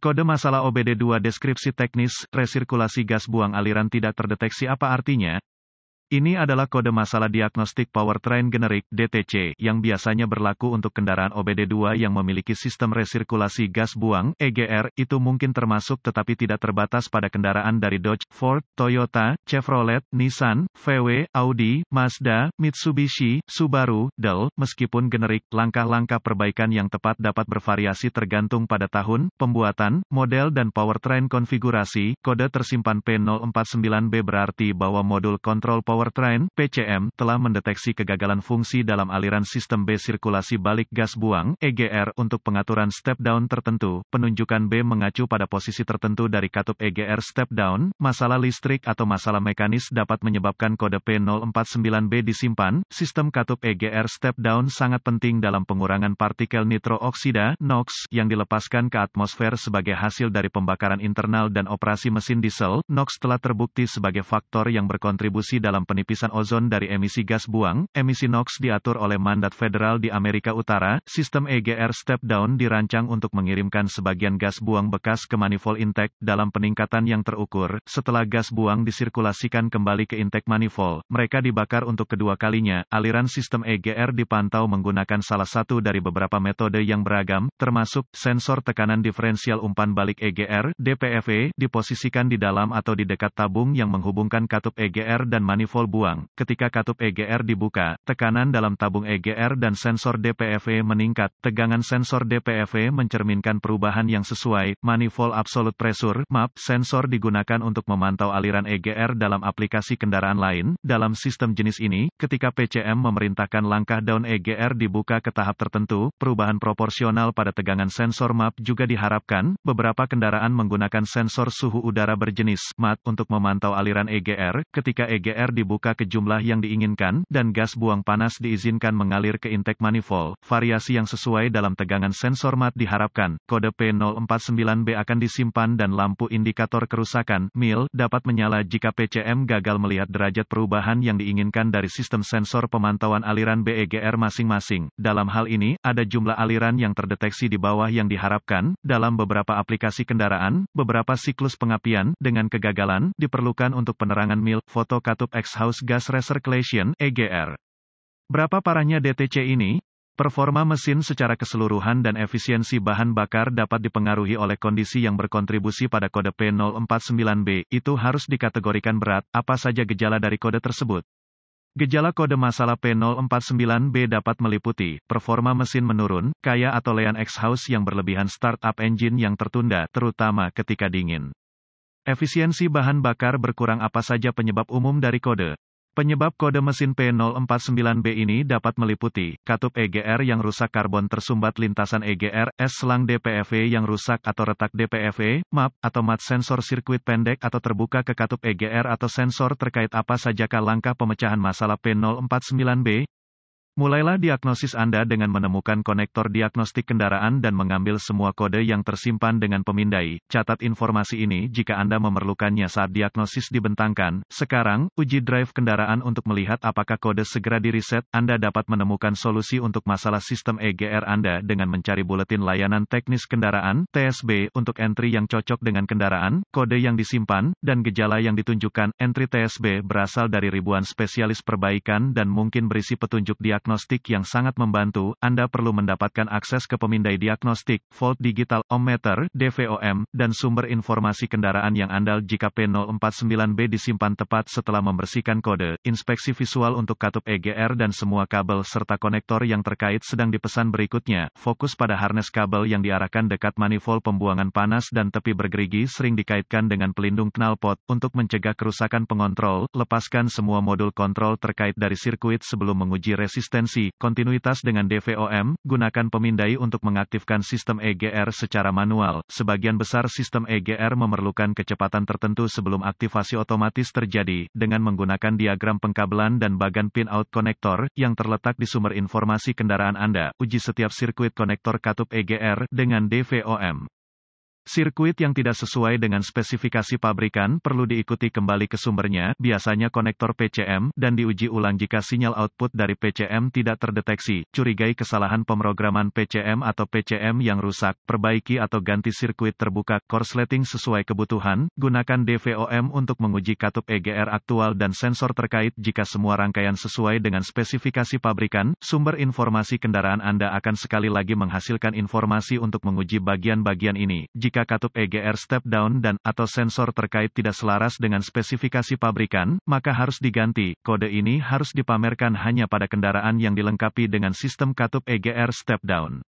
Kode masalah OBD2 deskripsi teknis, resirkulasi gas buang aliran tidak terdeteksi apa artinya, ini adalah kode masalah diagnostik powertrain generik DTC yang biasanya berlaku untuk kendaraan OBD2 yang memiliki sistem resirkulasi gas buang EGR itu mungkin termasuk tetapi tidak terbatas pada kendaraan dari Dodge, Ford, Toyota, Chevrolet, Nissan, VW, Audi, Mazda, Mitsubishi, Subaru, Dell. Meskipun generik, langkah-langkah perbaikan yang tepat dapat bervariasi tergantung pada tahun, pembuatan, model dan powertrain konfigurasi. Kode tersimpan P049B berarti bahwa modul kontrol power Powertrain (PCM) telah mendeteksi kegagalan fungsi dalam aliran sistem B sirkulasi balik gas buang (EGR) untuk pengaturan step down tertentu. Penunjukan B mengacu pada posisi tertentu dari katup EGR step down. Masalah listrik atau masalah mekanis dapat menyebabkan kode P049B disimpan. Sistem katup EGR step down sangat penting dalam pengurangan partikel nitrooksida (NOx) yang dilepaskan ke atmosfer sebagai hasil dari pembakaran internal dan operasi mesin diesel. NOx telah terbukti sebagai faktor yang berkontribusi dalam penipisan ozon dari emisi gas buang, emisi NOx diatur oleh mandat federal di Amerika Utara, sistem EGR step down dirancang untuk mengirimkan sebagian gas buang bekas ke manifold intake, dalam peningkatan yang terukur, setelah gas buang disirkulasikan kembali ke intake manifold, mereka dibakar untuk kedua kalinya, aliran sistem EGR dipantau menggunakan salah satu dari beberapa metode yang beragam, termasuk, sensor tekanan diferensial umpan balik EGR, DPFE, diposisikan di dalam atau di dekat tabung yang menghubungkan katup EGR dan manifold dipol buang. Ketika katup EGR dibuka, tekanan dalam tabung EGR dan sensor DPFE meningkat. Tegangan sensor DPFE mencerminkan perubahan yang sesuai. Manifold absolute pressure (MAP) sensor digunakan untuk memantau aliran EGR dalam aplikasi kendaraan lain. Dalam sistem jenis ini, ketika PCM memerintahkan langkah down EGR dibuka ke tahap tertentu, perubahan proporsional pada tegangan sensor MAP juga diharapkan. Beberapa kendaraan menggunakan sensor suhu udara berjenis MAT untuk memantau aliran EGR. Ketika EGR dibuka ke jumlah yang diinginkan, dan gas buang panas diizinkan mengalir ke intake manifold. Variasi yang sesuai dalam tegangan sensor mat diharapkan. Kode P049B akan disimpan dan lampu indikator kerusakan (MIL) dapat menyala jika PCM gagal melihat derajat perubahan yang diinginkan dari sistem sensor pemantauan aliran BEGR masing-masing. Dalam hal ini, ada jumlah aliran yang terdeteksi di bawah yang diharapkan. Dalam beberapa aplikasi kendaraan, beberapa siklus pengapian dengan kegagalan diperlukan untuk penerangan MIL, foto katup X Exhaust Gas Recirculation EGR. Berapa parahnya DTC ini? Performa mesin secara keseluruhan dan efisiensi bahan bakar dapat dipengaruhi oleh kondisi yang berkontribusi pada kode P049B, itu harus dikategorikan berat, apa saja gejala dari kode tersebut. Gejala kode masalah P049B dapat meliputi, performa mesin menurun, kaya atau lean exhaust yang berlebihan startup engine yang tertunda, terutama ketika dingin. Efisiensi bahan bakar berkurang apa saja penyebab umum dari kode. Penyebab kode mesin P049B ini dapat meliputi katup EGR yang rusak karbon tersumbat lintasan EGR, S selang DPFV e yang rusak atau retak DPFV, e, MAP, atau mat sensor sirkuit pendek atau terbuka ke katup EGR atau sensor terkait apa sajakah langkah pemecahan masalah P049B, Mulailah diagnosis Anda dengan menemukan konektor diagnostik kendaraan dan mengambil semua kode yang tersimpan dengan pemindai. Catat informasi ini jika Anda memerlukannya saat diagnosis dibentangkan. Sekarang, uji drive kendaraan untuk melihat apakah kode segera diriset. Anda dapat menemukan solusi untuk masalah sistem EGR Anda dengan mencari buletin layanan teknis kendaraan (TSB) untuk entry yang cocok dengan kendaraan, kode yang disimpan, dan gejala yang ditunjukkan. Entry TSB berasal dari ribuan spesialis perbaikan dan mungkin berisi petunjuk diagnosis diagnostik yang sangat membantu, Anda perlu mendapatkan akses ke pemindai diagnostik, volt digital, ohmmeter, DVOM, dan sumber informasi kendaraan yang andal jika P049B disimpan tepat setelah membersihkan kode. Inspeksi visual untuk katup EGR dan semua kabel serta konektor yang terkait sedang dipesan berikutnya. Fokus pada harness kabel yang diarahkan dekat manifold pembuangan panas dan tepi bergerigi sering dikaitkan dengan pelindung knalpot. Untuk mencegah kerusakan pengontrol, lepaskan semua modul kontrol terkait dari sirkuit sebelum menguji resistensi konsistensi, kontinuitas dengan DVOM, gunakan pemindai untuk mengaktifkan sistem EGR secara manual. Sebagian besar sistem EGR memerlukan kecepatan tertentu sebelum aktivasi otomatis terjadi, dengan menggunakan diagram pengkabelan dan bagan pin-out konektor, yang terletak di sumber informasi kendaraan Anda. Uji setiap sirkuit konektor katup EGR, dengan DVOM. Sirkuit yang tidak sesuai dengan spesifikasi pabrikan perlu diikuti kembali ke sumbernya, biasanya konektor PCM, dan diuji ulang jika sinyal output dari PCM tidak terdeteksi. Curigai kesalahan pemrograman PCM atau PCM yang rusak, perbaiki atau ganti sirkuit terbuka, korsleting sesuai kebutuhan, gunakan DVOM untuk menguji katup EGR aktual dan sensor terkait jika semua rangkaian sesuai dengan spesifikasi pabrikan, sumber informasi kendaraan Anda akan sekali lagi menghasilkan informasi untuk menguji bagian-bagian ini. Jika jika katup EGR step down dan atau sensor terkait tidak selaras dengan spesifikasi pabrikan, maka harus diganti. Kode ini harus dipamerkan hanya pada kendaraan yang dilengkapi dengan sistem katup EGR step down.